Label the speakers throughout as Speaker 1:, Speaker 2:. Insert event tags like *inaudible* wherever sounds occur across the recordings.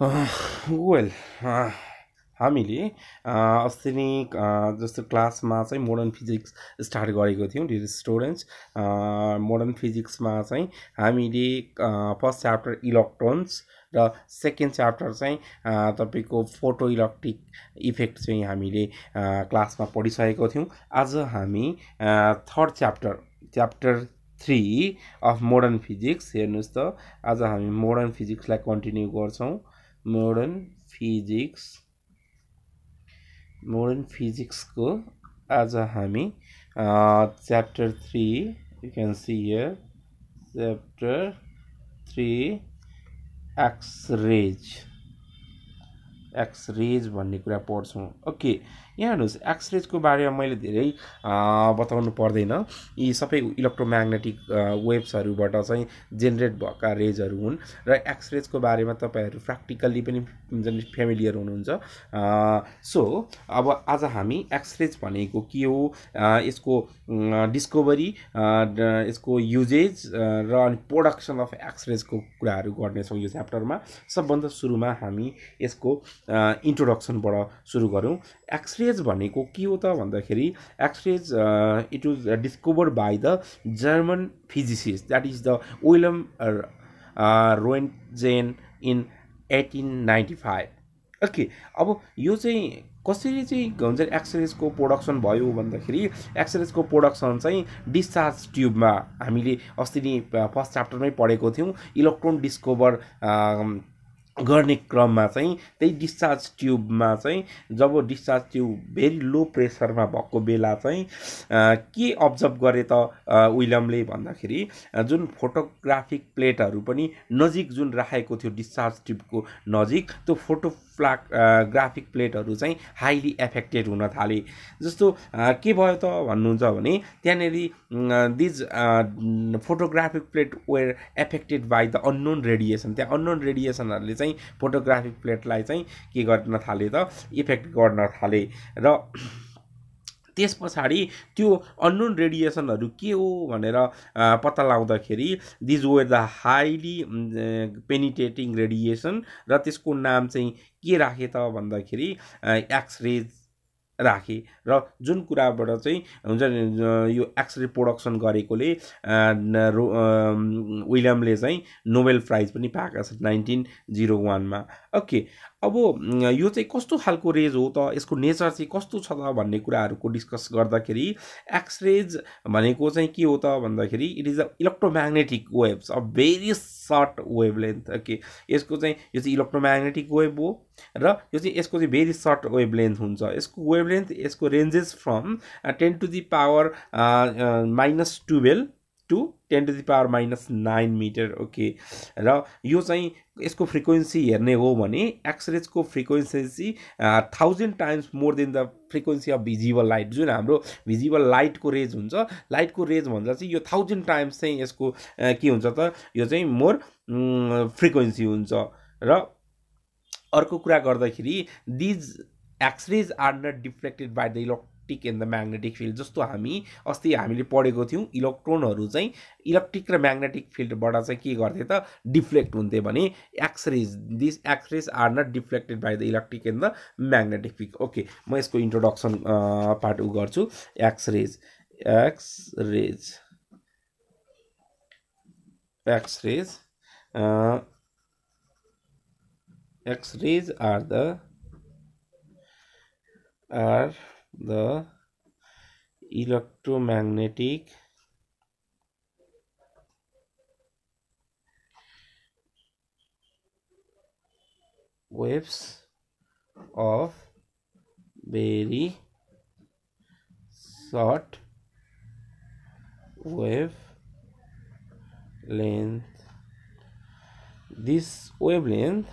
Speaker 1: Well हामीले अस्ति नै जस्तो क्लासमा चाहिँ मोडर्न फिजिक्स स्टार्ट गरेको थियौँ डियर स्टुडेन्ट्स मोडर्न फिजिक्समा चाहिँ हामीले फर्स्ट च्याप्टर इलेक्ट्रोन्स र सेकेन्ड च्याप्टर चाहिँ तपाईँको फोटो इलेक्ट्रिक इफेक्ट चाहिँ हामीले क्लासमा पढिसकेको थियौँ आज हामी third chapter chapter three of modern physics हेर्नुहोस् त आज हामी मोडर्न फिजिक्सलाई कन्टिन्यू गर्छौँ मोडर्न फिजिक्स मोडर्न फिजिक्सको आज हामी chapter three you can see here chapter three X-rays X-rays भन्ने कुरा पढ्छौँ ओके यहाँ हेर्नुहोस् एक्सरेजको बारेमा मैले धेरै बताउनु पर्दैन यी सबै इलेक्ट्रोम्याग्नेटिक वेब्सहरूबाट चाहिँ जेनेरेट भएका रेजहरू हुन् र एक्सरेजको बारेमा तपाईँहरू प्र्याक्टिकल्ली पनि फेमिलियर हुनुहुन्छ सो अब आज हामी एक्सरेज भनेको के हो यसको डिस्कभरी यसको युजेज र अनि प्रोडक्सन अफ एक्सरेजको कुराहरू गर्नेछौँ यो च्याप्टरमा सबभन्दा सुरुमा हामी यसको इन्ट्रोडक्सनबाट सुरु गऱ्यौँ एक्सरेज भनेको के हो त भन्दाखेरि X-rays it was discovered by the German physicist that is the Wilhelm Roentgen in eighteen ninety five okay अब यो चाहिँ कसरी चाहिँ हुन्छ एक्सरेजको प्रोडक्सन भयो भन्दाखेरि एक्सरेजको प्रोडक्सन चाहिँ डिस्चार्ज ट्युबमा हामीले अस्ति नै फर्स्ट च्याप्टरमै पढेको थियौँ इलेक्ट्रोन डिस्कभर गर्ने क्रममा चाहिँ त्यही डिस्चार्ज ट्युबमा चाहिँ जब डिस्चार्ज ट्युब भेरी लो प्रेसरमा भएको बेला चाहिँ के अब्जर्भ गरे त विलियमले भन्दाखेरि जुन फोटोग्राफिक प्लेटहरू पनि नजिक जुन राखेको थियो डिस्चार्ज ट्युबको नजिक त्यो फोटो प्ला ग्राफिक प्लेटहरू चाहिँ हाइली एफेक्टेड हुन थाले जस्तो के भयो त भन्नुहुन्छ भने त्यहाँनिर these photographic plate were affected by the unknown radiation त्यहाँ अननोन रेडिएसनहरूले चाहिँ फोटोग्राफिक प्लेटलाई चाहिँ के गर्न थाले त इफेक्ट गर्न थाले र त्यस पछाडि त्यो अनोन रेडिएसनहरू के हो भनेर पत्ता लगाउँदाखेरि these were the highly penetrating radiation र त्यसको नाम चाहिँ के राखेँ त भन्दाखेरि एक्सरे राखे र जुन कुराबाट चाहिँ हुन्छ नि यो एक्सरे प्रोडक्सन गरेकोले विलियमले चाहिँ नोबेल प्राइज पनि पाएका छन् नाइन्टिन जिरो वानमा ओके अब यो चाहिँ कस्तो खालको रेज हो त यसको नेचर चाहिँ कस्तो छ त भन्ने कुराहरूको डिस्कस गर्दाखेरि रेज भनेको चाहिँ के हो त भन्दाखेरि it is a electromagnetic waves a very short wave length okay यसको चाहिँ यो चाहिँ इलेक्ट्रोम्याग्नेटिक वेभ हो र यो चाहिँ यसको चाहिँ भेरी सर्ट वेभ लेन्थ हुन्छ यसको वेभ लेन्थ यसको ranges from ten to the power minus twelve to ten to the power minus nine metre okay र यो चाहिँ यसको फ्रिक्वेन्सी हेर्ने हो भने एक्सरेजको frequency thousand times more than the frequency of visible light जुन हाम्रो भिजिबल लाइटको रेज हुन्छ लाइटको रेज भन्दा चाहिँ यो थाउजन्ड टाइम्स चाहिँ यसको के हुन्छ त यो चाहिँ मोर फ्रिक्वेन्सी हुन्छ र अर्को कुरा गर्दाखेरि these X-rays are not deflected by the electro electric and the magnetic field जस्तो हामी अस्ति हामीले पढेको थियौँ इलेक्ट्रोनहरू चाहिँ इलेक्ट्रिक र म्याग्नेटिक फिल्डबाट चाहिँ के गर्थे त डिफ्लेक्ट हुन्थे भने X-rays this X-rays are not deflected by the electric and the magnetic field okay म यसको इन्ट्रोडक्सन पार्ट उ गर्छु X-rays X-rays X-rays X-rays are the are the electromagnetic waves of very short wave length this wavelength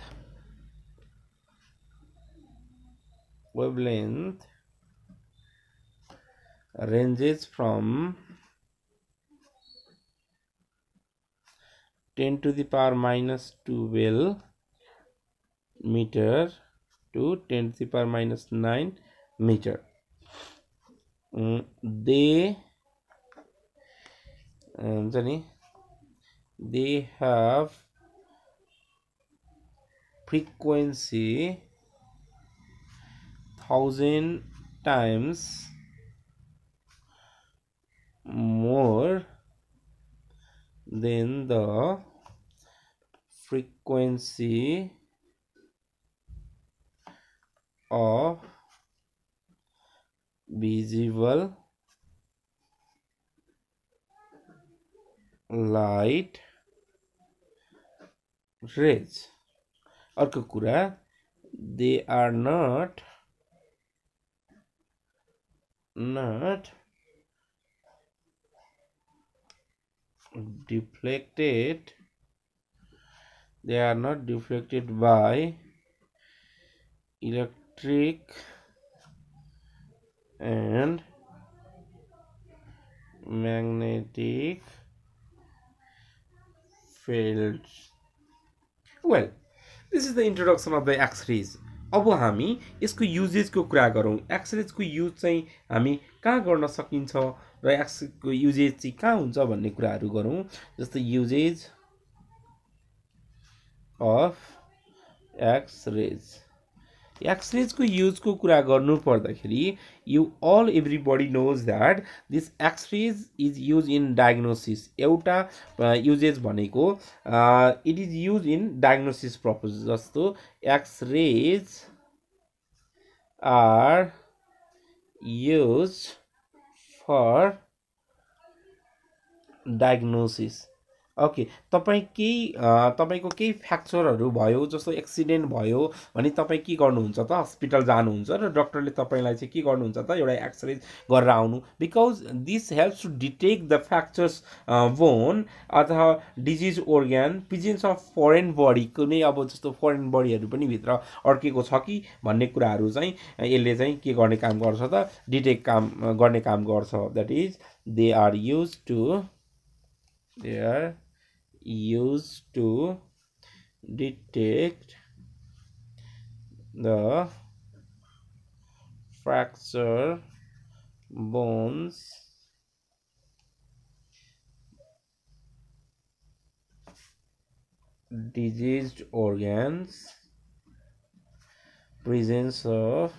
Speaker 1: wavelength ranges from 10 to the power minus well meter to 10 to the power minus 9 meter mm, they um, they have frequency thousand times more than the frequency of visible light rays Or, कुरा they are not not deflected they are not deflected by electric and magnetic fields well this is the introduction of the x-rays अब हामी यसको युजेजको कुरा गरौँ एक्सरेजको use चाहिँ हामी कहाँ गर्न सकिन्छ र एक्सको युजेज चाहिँ कहाँ हुन्छ भन्ने कुराहरू गरौँ जस्तै युजेज अफ एक्सरेज एक्सरेजको युजको कुरा गर्नु पर्दाखेरि you all every body knows that this X-rays is use in diagnosis एउटा युजेज भनेको it is use in diagnosis purpose जस्तो X-rays are use for diagnosis okay तपाईँ केही तपाईँको केही फ्र्याक्चरहरू भयो जस्तो एक्सिडेन्ट भयो भने तपाईँ के गर्नुहुन्छ त हस्पिटल जानुहुन्छ र डक्टरले तपाईँलाई चाहिँ के गर्नुहुन्छ त एउटा एक्सरे गरेर आउनु because this helps to detect the fractures bone अथवा डिजिज ओर्ग्यान पिजिन्स अफ फरेन बडी कुनै अब जस्तो फरेन बडीहरू पनि भित्र अड्केको छ कि भन्ने कुराहरू चाहिँ यसले चाहिँ के गर्ने काम गर्छ त डिटेक्ट काम गर्ने काम गर्छ that is they are use to they are used to detect the fracture bones diseased organs presence of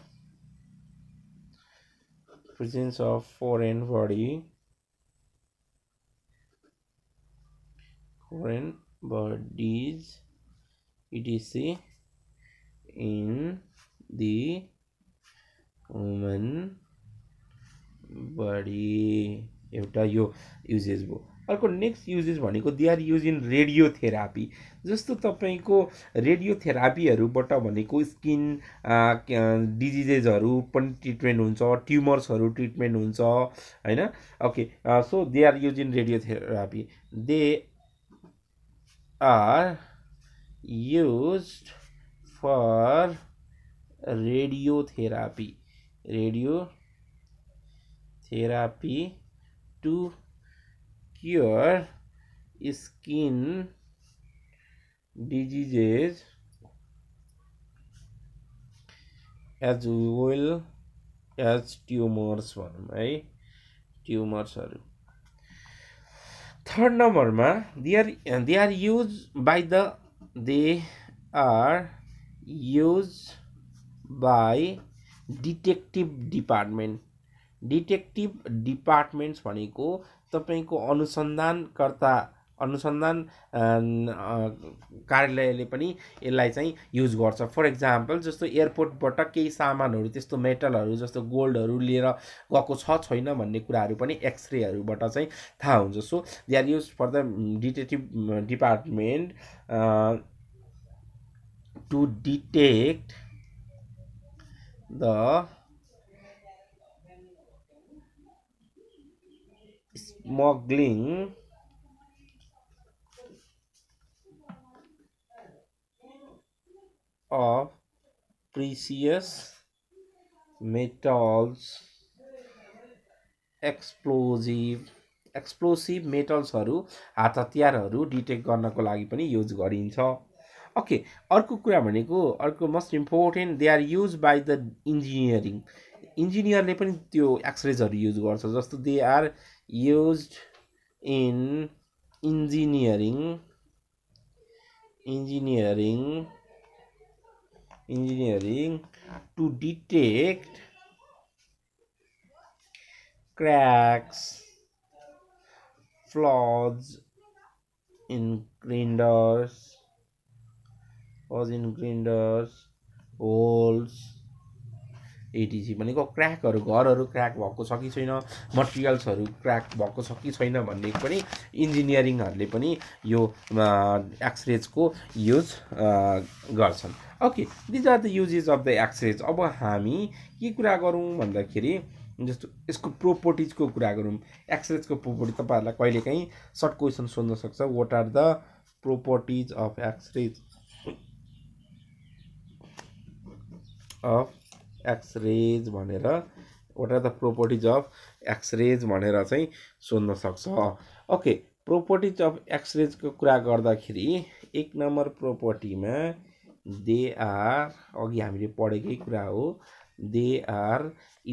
Speaker 1: presence of foreign body foreign bodies etc in the woman body एउटा यो युजेज भयो अर्को नेक्स्ट युजेज भनेको they are use in radiotherapy जस्तो तपाईँको रेडियोथेरापीहरूबाट भनेको skin डिजिजेसहरू पनि ट्रिटमेन्ट हुन्छ ट्युमर्सहरू ट्रिटमेन्ट हुन्छ होइन okay so they are use in radiotherapy they are used for radiotherapy radiotherapy to cure skin diseases as well as tumors one right tumors are third नम्बरमा they are they are use by the they are use by detective department detective departments भनेको तपाईँको अनुसन्धानकर्ता अनुसन्धान कार्यालयले पनि यसलाई चाहिँ use गर्छ for example जस्तो एयरपोर्टबाट केही सामानहरू त्यस्तो मेटलहरू जस्तो गोल्डहरू लिएर गएको छ छैन भन्ने कुराहरू पनि एक्सरेहरूबाट चाहिँ थाहा हुन्छ so they are use for the detective department to detect the smuggling of precious metals explosive explosive मेटल्सहरू हात हतियारहरू डिटेक्ट गर्नको लागि पनि युज गरिन्छ ओके अर्को कुरा भनेको अर्को most important they are use by the engineering इन्जिनियरले पनि त्यो एक्सरेजहरू युज गर्छ जस्तो they are use in engineering engineering engineering to detect cracks, flaws in grinders, flaws in grinders, holes, etc भनेको क्र्याकहरू घरहरू क्र्याक भएको छ कि छैन मटेरियल्सहरू क्र्याक भएको छ कि छैन भन्ने पनि इन्जिनियरिङहरूले पनि यो एक्सरेजको युज गर्छन् okay these are the uses of the X-rays अब हामी के कुरा गरौँ भन्दाखेरि जस्तो यसको प्रोपर्टिजको कुरा गरौँ एक्सरेजको प्रोपर्टी तपाईँहरूलाई कहिलेकाहीँ सर्ट क्वेसन सोध्न सक्छ what are the properties of X-rays of X-rays भनेर what are the properties of X-rays भनेर चाहिँ सोध्न सक्छ ओके प्रोपर्टिज अफ एक्सरेजको कुरा गर्दाखेरि एक नम्बर प्रोपर्टीमा दे आर अघि हामीले पढेकै कुरा हो they are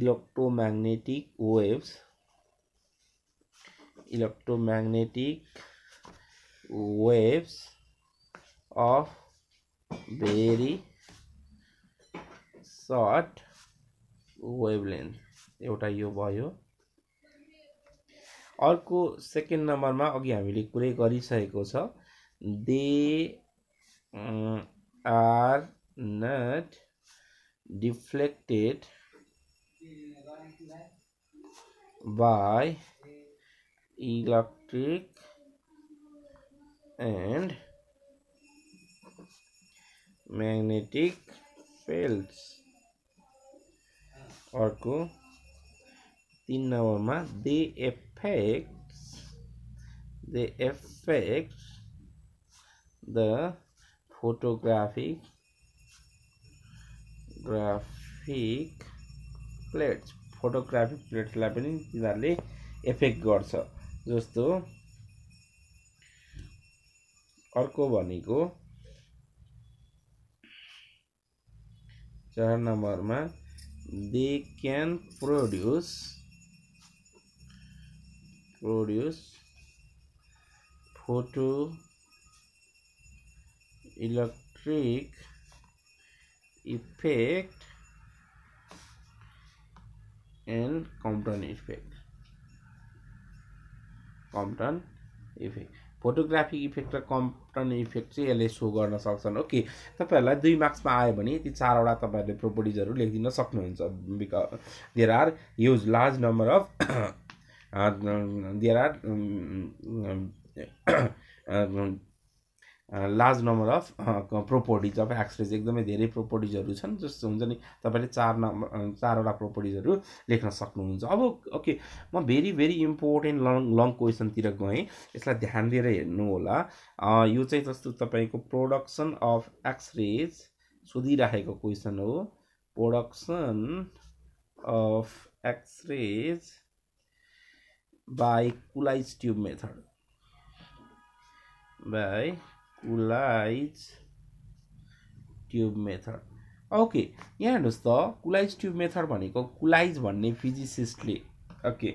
Speaker 1: electromagnetic waves electromagnetic waves of very short wavelength एउटा यो भयो अर्को सेकेन्ड नम्बरमा अघि हामीले कुरै गरिसकेको छ they are not deflected by electric and magnetic fields अर्को तिन नम्बरमा they effects they effects the photographic graphic plates photographic प्लेट्सलाई पनि तिनीहरूले एफेक्ट गर्छ जस्तो अर्को भनेको चार नम्बरमा they can produce produce photo electric effect and Compton effect Compton effect photography effect र कम्पटन इफेक्ट चाहिँ यसले सो गर्न सक्छन् ओके तपाईँहरूलाई दुई मार्क्समा आयो भने ती चारवटा तपाईँहरूले प्रोपर्टिजहरू लेखिदिन सक्नुहुन्छ बिक there are use large number of there are large number of properties अब एक्सरेज एकदमै धेरै प्रोपर्टिजहरू छन् जस्तो हुन्छ नि तपाईँले चार नम्बर चारवटा प्रोपर्टिजहरू लेख्न सक्नुहुन्छ अब ओके म very very important long long क्वेसनतिर गएँ यसलाई ध्यान दिएर हेर्नु होला यो चाहिँ जस्तो तपाईँको प्रोडक्सन अफ एक्सरेज सोधिराखेको क्वेसन हो production of X-rays by Coolidge tube method by Coolidge tube method okay यहाँ हेर्नुहोस् त कुलाइज ट्युब मेथड भनेको कुलाइज भन्ने फिजिसिस्टले ओके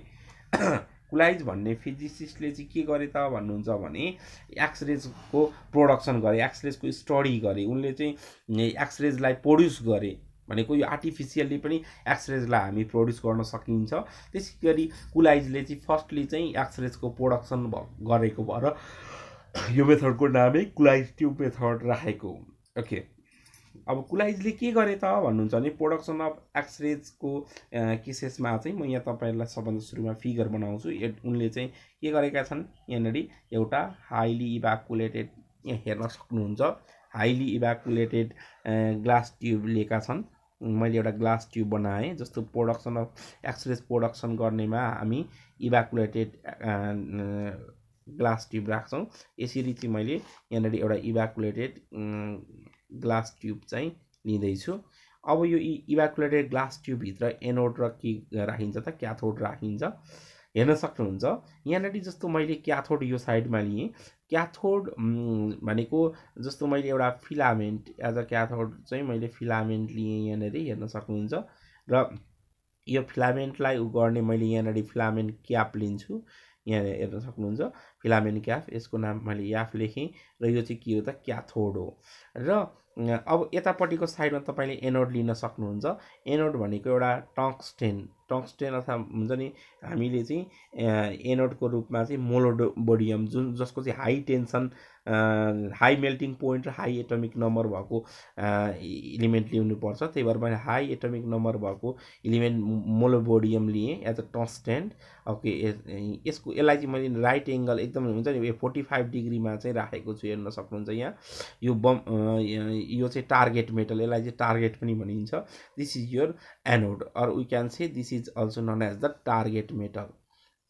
Speaker 1: कुलाइज भन्ने फिजिसिस्टले चाहिँ के गरे त भन्नुहुन्छ भने एक्सरेजको प्रोडक्सन गरे एक्सरेजको स्टडी गरे उनले चाहिँ एक्सरेजलाई प्रड्युस गरे भनेको यो आर्टिफिसियल्ली पनि एक्सरेजलाई हामी प्रड्युस गर्न सकिन्छ त्यसै गरी कुलाइजले चाहिँ फर्स्टली चाहिँ एक्सरेजको प्रोडक्सन गरेको भएर यो मेथडको नामै कुलाइज ट्युब मेथड राखेको ओके अब कुलाइजले के गरे त भन्नुहुन्छ भने प्रोडक्सन अफ एक्सरेजको केसेसमा चाहिँ म यहाँ तपाईँहरूलाई सबभन्दा सुरुमा फिगर बनाउँछु उनले चाहिँ के गरेका छन् यहाँनिर एउटा हाइली इभाकुलेटेड यहाँ हेर्न सक्नुहुन्छ हाइली इभाकुलेटेड ग्लास ट्युब लिएका छन् मैले एउटा ग्लास ट्युब बनाएँ जस्तो प्रोडक्सन अफ एक्सरेज प्रोडक्सन गर्नेमा हामी इभाकुलेटेड ग्लास ट्युब राख्छौँ यसरी चाहिँ मैले यहाँनिर एउटा इभ्याकुलेटेड ग्लास ट्युब चाहिँ लिँदैछु अब यो इभ्याकुलेटेड ग्लास ट्युबभित्र एनोड र के राखिन्छ त क्याथोड राखिन्छ हेर्न सक्नुहुन्छ यहाँनिर जस्तो मैले क्याथोड यो साइडमा लिएँ क्याथोड भनेको जस्तो मैले एउटा फिलामेन्ट एज अ क्याथोड चाहिँ मैले फिलामेन्ट लिएँ यहाँनिर हेर्न सक्नुहुन्छ र यो फिलामेन्टलाई उ गर्ने मैले यहाँनिर फिलामेन्ट क्याप लिन्छु यहाँ हेर्न सक्नुहुन्छ फिलामेन क्याफ यसको नाम मैले याफ लेखेँ र यो चाहिँ के हो त क्याथोड हो र अब यतापट्टिको साइडमा तपाईँले एनोड लिन सक्नुहुन्छ एनोड भनेको एउटा टङ्क स्टेन टङ्स्टेन अथवा हुन्छ नि हामीले चाहिँ एनोडको रूपमा चाहिँ मोलोडोबोडियम जुन जसको चाहिँ high tension high melting point र हाई एटोमिक नम्बर भएको इलिमेन्ट लिनुपर्छ त्यही भएर मैले हाई एटोमिक नम्बर भएको इलिमेन्ट मोलोबोडियम लिएँ एज अ टन्स्टेन्ट ओके यसको यसलाई चाहिँ मैले राइट एङ्गल एकदम हुन्छ नि फोर्टी फाइभ डिग्रीमा चाहिँ राखेको छु हेर्न सक्नुहुन्छ यहाँ यो बम यो चाहिँ टार्गेट मेटल यसलाई चाहिँ टार्गेट पनि भनिन्छ this is your anode or we can say this is also known as the target metal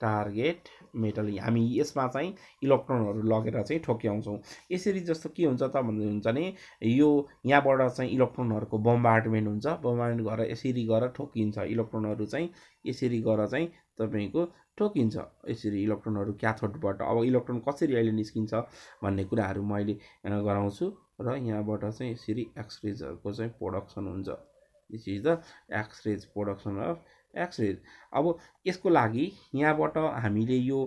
Speaker 1: target metal हामी यसमा चाहिँ इलेक्ट्रोनहरू लगेर चाहिँ ठोक्याउँछौँ यसरी जस्तो के हुन्छ त भन्दा हुन्छ भने यो यहाँबाट चाहिँ इलेक्ट्रोनहरूको बम्बार्टमेन्ट हुन्छ बम्बार्टमेन्ट गरेर यसरी गरेर ठोकिन्छ इलेक्ट्रोनहरू चाहिँ यसरी गरेर चाहिँ तपाईँको ठोकिन्छ यसरी इलेक्ट्रोनहरू क्याथोडबाट अब इलेक्ट्रोन कसरी अहिले निस्किन्छ भन्ने कुराहरू मैले गराउँछु र यहाँबाट चाहिँ यसरी एक्सरेजहरूको चाहिँ प्रोडक्सन हुन्छ this is the X-rays production of X-rays अब यसको लागि यहाँबाट हामीले यो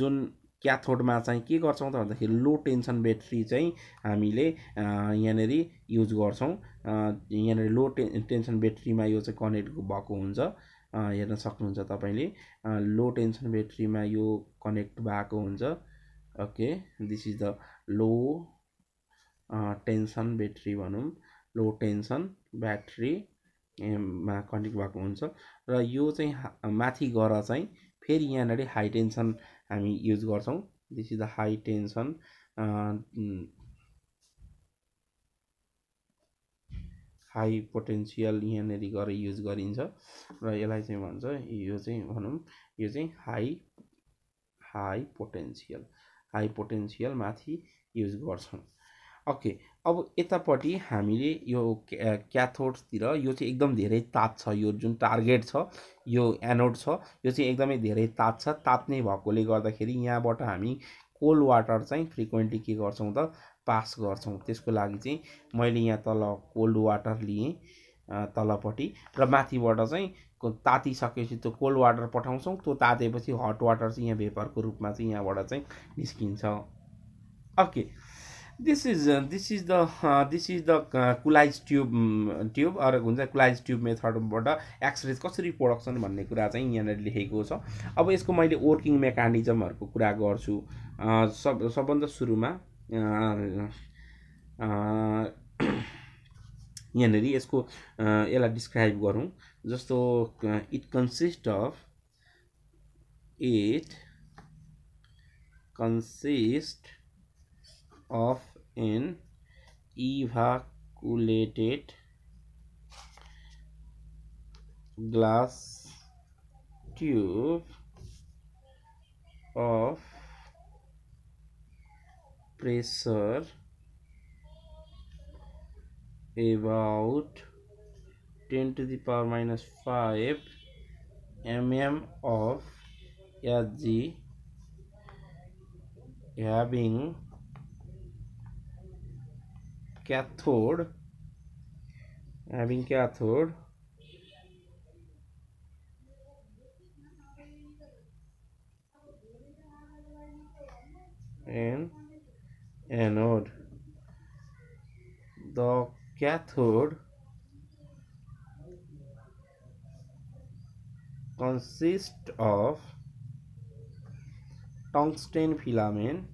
Speaker 1: जुन क्याथोडमा चाहिँ के गर्छौँ त भन्दाखेरि लो टेन्सन ब्याट्री चाहिँ हामीले यहाँनिर युज गर्छौँ यहाँनिर लो टे टेन्सन ब्याट्रीमा यो चाहिँ कनेक्ट भएको हुन्छ हेर्न सक्नुहुन्छ तपाईँले लो टेन्सन ब्याट्रीमा यो कनेक्ट भएको हुन्छ okay this is the low tension battery भनौँ लो टेन्सन ब्याट्री मा कनेक्ट भएको हुन्छ र यो चाहिँ माथि गएर चाहिँ फेरि यहाँनिर हाई टेन्सन हामी युज गर्छौँ this is the high tension high potential यहाँनिर गएर युज गरिन्छ र यसलाई चाहिँ भन्छ यो चाहिँ भनौँ यो चाहिँ high high potential high potential माथि युज गर्छौँ ओके अब यतापट्टि हामीले यो क्याथोड्सतिर यो चाहिँ एकदम धेरै तात्छ यो जुन टार्गेट छ यो एनोड छ यो चाहिँ एकदमै धेरै तात्छ तात्ने भएकोले गर्दाखेरि यहाँबाट हामी कोल्ड वाटर चाहिँ फ्रिक्वेन्टली के गर्छौँ त पास गर्छौँ त्यसको लागि चाहिँ मैले यहाँ तल कोल्ड वाटर लिएँ तलपट्टि र माथिबाट चाहिँ तातिसकेपछि त्यो कोल्ड वाटर पठाउँछौँ त्यो तातेपछि हट वाटर चाहिँ यहाँ भेपरको रूपमा चाहिँ यहाँबाट चाहिँ निस्किन्छ okay this is this is the this is the Coolidge tube tube अरू हुन्छ कुलाइज ट्युब मेथडबाट एक्सरेज कसरी प्रोडक्सन भन्ने कुरा चाहिँ यहाँनिर लेखेको छ अब यसको मैले वर्किङ मेकानिजमहरूको कुरा गर्छु सब सबभन्दा सुरुमा यहाँनिर यसको यसलाई डिस्क्राइब गरौँ जस्तो it consist of it consist of an evacuated glass tube of pressure about 10 to the power minus 5 mm of Hg having cathode having cathode and anode the cathode consists of tungsten filament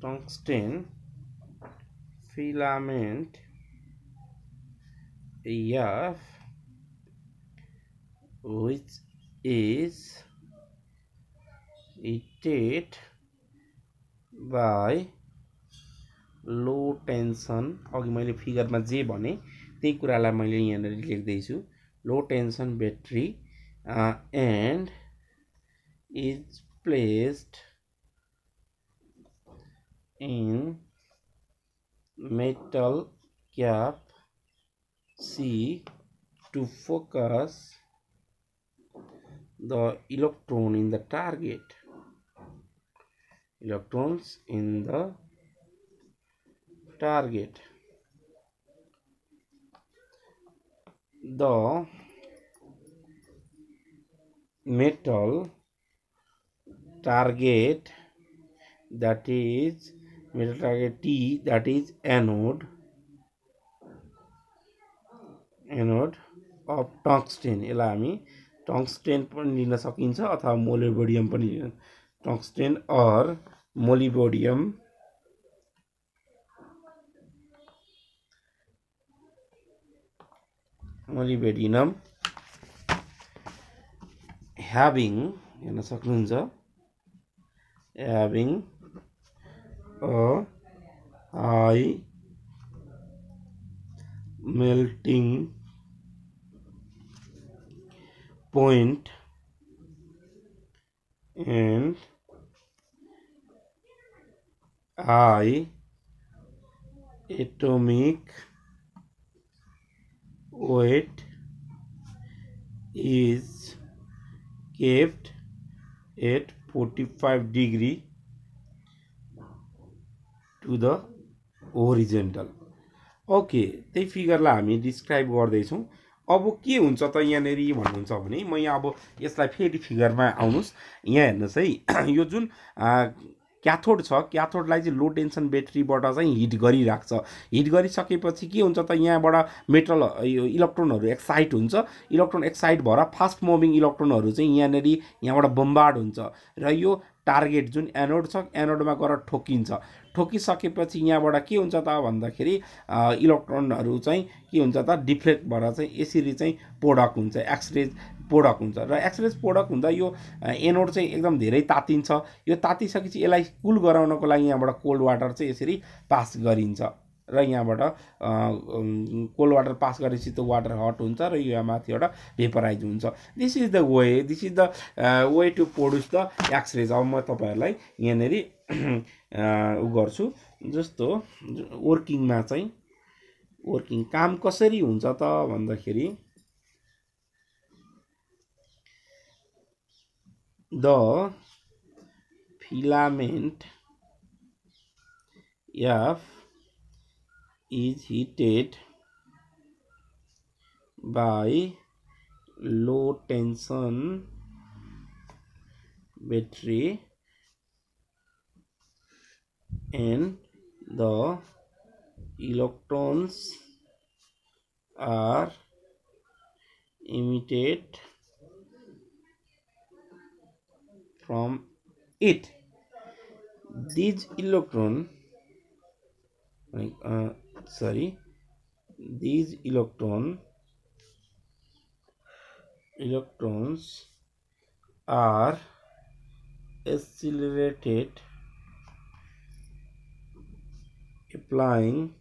Speaker 1: tungsten filament F which is heated by low tension अघि मैले फिगरमा जे भने त्यही कुरालाई मैले यहाँनिर लेख्दैछु low tension battery and is placed in metal cap C to focus the electron in the target electrons in the target the metal target that is मेरा target T that is anode anode of टेन इस हमी tungsten लिख सकता अथवा मोलिबोडियम ten और मोलिबोडियम मोलिबेडिनम having हेन सकूँ having A I melting point and I atomic weight is kept at 45 degree to the horizontal okay त्यही फिगरलाई हामी डिस्क्राइब गर्दैछौँ अब के हुन्छ त यहाँनिर भन्नुहुन्छ भने म यहाँ अब यसलाई फेरि फिगरमा आउनुहोस् यहाँ हेर्नुहोस् है *clears throat* यो जुन क्याथोड छ क्याथोडलाई चाहिँ लो टेन्सन ब्याट्रीबाट चाहिँ हिट गरिराख्छ हिट गरिसकेपछि के हुन्छ त यहाँबाट मेटल यो इलेक्ट्रोनहरू एक्साइट हुन्छ इलेक्ट्रोन एक्साइट भएर फास्ट मुभिङ इलेक्ट्रोनहरू चाहिँ यहाँनिर यहाँबाट बम्बार्ड हुन्छ र यो टार्गेट जुन एनोड छ एनोडमा गएर ठोकिन्छ ठोकिसकेपछि यहाँबाट के हुन्छ त भन्दाखेरि इलेक्ट्रोनहरू चाहिँ के हुन्छ त डिफ्लेक्टबाट चाहिँ यसरी चाहिँ पोडक हुन्छ एक्सरे पोडक हुन्छ र एक्सरेज पोडक हुँदा यो एनोड चाहिँ एकदम धेरै तातिन्छ यो तातिसकेपछि यसलाई कुल गराउनको लागि यहाँबाट कोल्ड वाटर चाहिँ यसरी पास गरिन्छ र यहाँबाट कोल्ड वाटर पास गरेपछि त वाटर हट हुन्छ र यो माथि एउटा भेपराइज हुन्छ this is the way this is the way to produce the X-rays अब म तपाईँहरूलाई यहाँनिर ऊ गर्छु जस्तो वर्किङमा चाहिँ वर्किङ काम कसरी हुन्छ त भन्दाखेरि the filament F is heated by low tension battery and the electrons are emitted from it these electron like uh, sorry these electron electrons are accelerated applying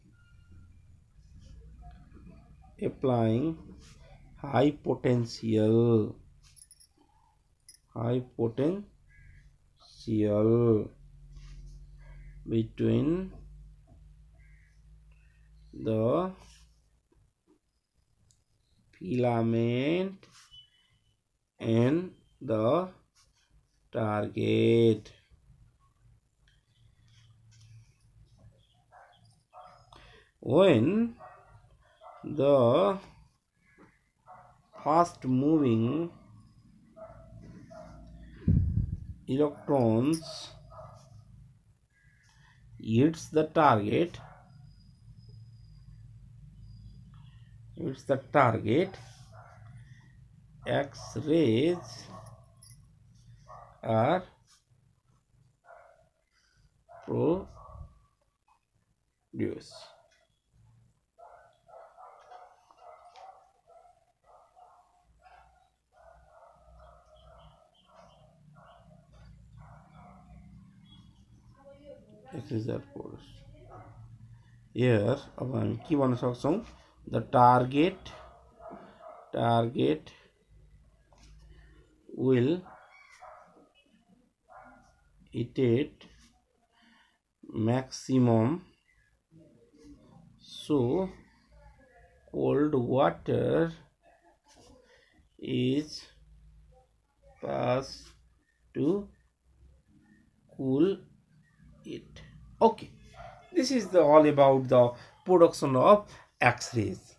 Speaker 1: applying high potential high potential between the filament and the target when the fast moving electrons hits the target it's the target x-rays are produced This is our course. Here, अब हम की बना सकता हूँ the target target will hit it maximum so cold water is passed to cool it okay this is the all about the production of X-rays.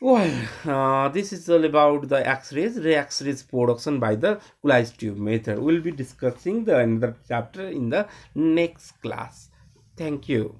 Speaker 1: Well, uh, this is all about the X-rays, X-rays production by the Coulomb tube method. We'll be discussing the another chapter in the next class. Thank you.